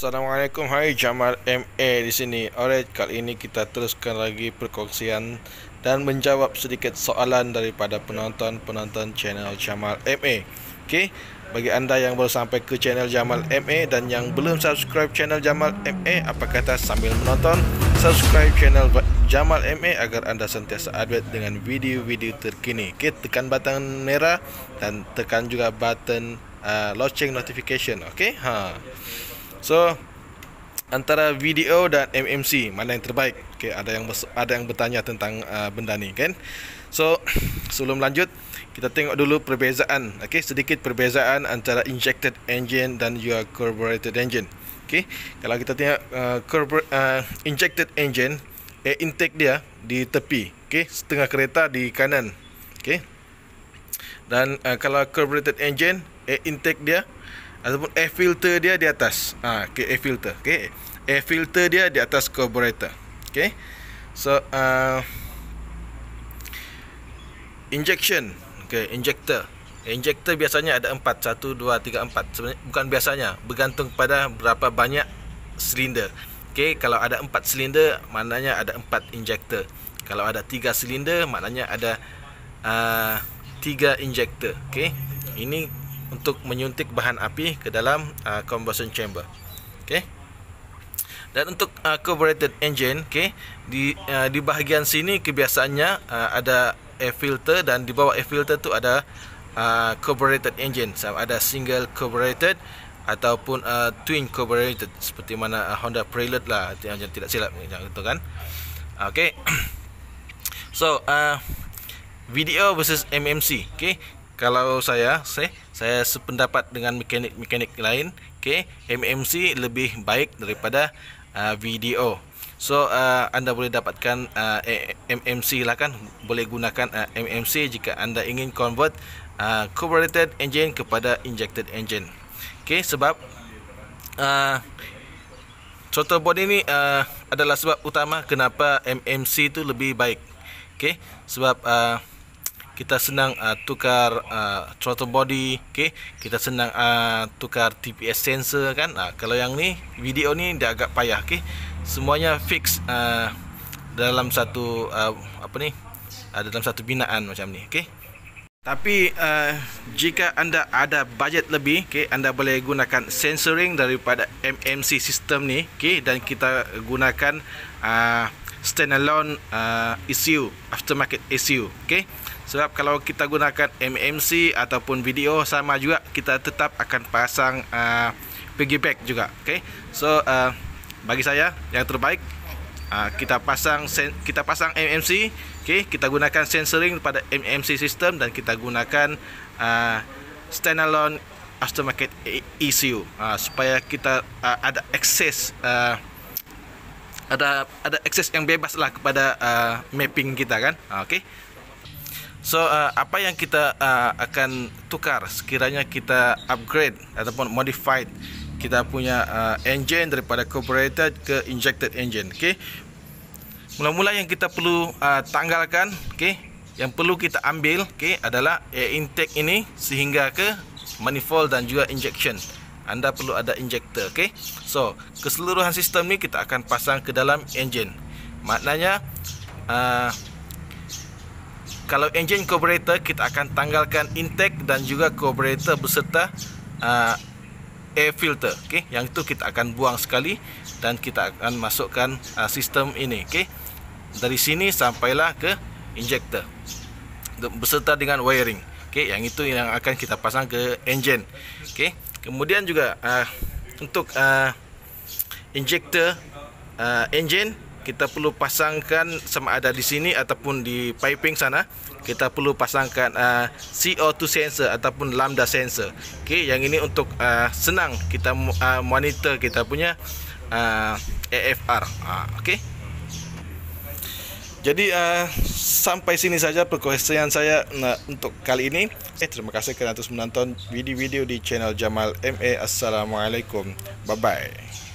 Assalamualaikum Hai Jamal MA di sini Alright kali ini kita teruskan lagi perkongsian Dan menjawab sedikit soalan daripada penonton-penonton channel Jamal MA Okay Bagi anda yang baru sampai ke channel Jamal MA Dan yang belum subscribe channel Jamal MA Apa kata sambil menonton Subscribe channel Jamal MA Agar anda sentiasa update dengan video-video terkini Okay tekan batang merah Dan tekan juga button uh, lonceng notification Okay Haa So antara VDO dan MMC mana yang terbaik? Okay, ada yang ada yang bertanya tentang uh, benda ni kan. So sebelum lanjut kita tengok dulu perbezaan. Okay, sedikit perbezaan antara injected engine dan juga carbureted engine. Okay, kalau kita tengok uh, carbur- uh, injected engine air intake dia di tepi. Okay, setengah kereta di kanan. Okay. Dan uh, kalau carbureted engine air intake dia ataupun air filter dia di atas ha, okay, air filter okay. air filter dia di atas carburetor okay. so uh, injection okay, injector injector biasanya ada 4 1, 2, 3, 4 Sebenarnya, bukan biasanya bergantung pada berapa banyak silinder okay, kalau ada 4 silinder maknanya ada 4 injector kalau ada 3 silinder maknanya ada uh, 3 injector okay. ini untuk menyuntik bahan api ke dalam uh, combustion chamber. Okey. Dan untuk uh, carbureted engine, okey, di uh, di bahagian sini kebiasaannya uh, ada air filter dan di bawah air filter tu ada uh, carbureted engine. Sama ada single carbureted ataupun uh, twin carbureted seperti mana uh, Honda Prelude lah, jangan tidak silap gitu kan. Okey. So, uh, video versus MMC, okey. Kalau saya, saya saya sependapat dengan mekanik-mekanik lain okay, MMC lebih baik daripada uh, VDO So uh, anda boleh dapatkan uh, MMC lah kan Boleh gunakan uh, MMC jika anda ingin convert uh, Carbureted engine kepada injected engine okay, Sebab uh, Throttle board ini uh, adalah sebab utama kenapa MMC tu lebih baik okay, Sebab uh, kita senang uh, tukar uh, throttle body okey kita senang uh, tukar TPS sensor kan uh, kalau yang ni video ni dia agak payah okey semuanya fix uh, dalam satu uh, apa ni uh, dalam satu binaan macam ni okey tapi uh, jika anda ada budget lebih okey anda boleh gunakan sensoring daripada MMC system ni okey dan kita gunakan uh, standalone uh, ECU aftermarket ECU okay? Sebab kalau kita gunakan MMC ataupun video sama juga kita tetap akan pasang uh, piggyback juga. Okay, so uh, bagi saya yang terbaik uh, kita pasang kita pasang MMC. Okay, kita gunakan sensoring pada MMC system dan kita gunakan uh, standalone aftermarket ECU e uh, supaya kita uh, ada akses. Uh, ada ada akses yang bebas lah kepada uh, mapping kita kan, okay? So uh, apa yang kita uh, akan tukar sekiranya kita upgrade ataupun modified kita punya uh, engine daripada carburetor ke injected engine. Okay. Mula-mula yang kita perlu uh, tanggalkan, okay. Yang perlu kita ambil, okay, adalah air intake ini sehingga ke manifold dan juga injection. Anda perlu ada injector, okay. So keseluruhan sistem ni kita akan pasang ke dalam engine. Maknanya. Uh, kalau enjin carburetor kita akan tanggalkan intake dan juga carburetor beserta uh, air filter okey yang itu kita akan buang sekali dan kita akan masukkan uh, sistem ini okey dari sini sampailah ke injector beserta dengan wiring okey yang itu yang akan kita pasang ke enjin okey kemudian juga uh, untuk uh, injector uh, engine kita perlu pasangkan sama ada di sini ataupun di piping sana kita perlu pasangkan uh, CO2 sensor ataupun lambda sensor okey yang ini untuk uh, senang kita uh, monitor kita punya uh, AFR uh, ah, okey jadi uh, sampai sini saja perkongsian saya uh, untuk kali ini eh terima kasih kerana terus menonton video-video di channel Jamal MA Assalamualaikum bye bye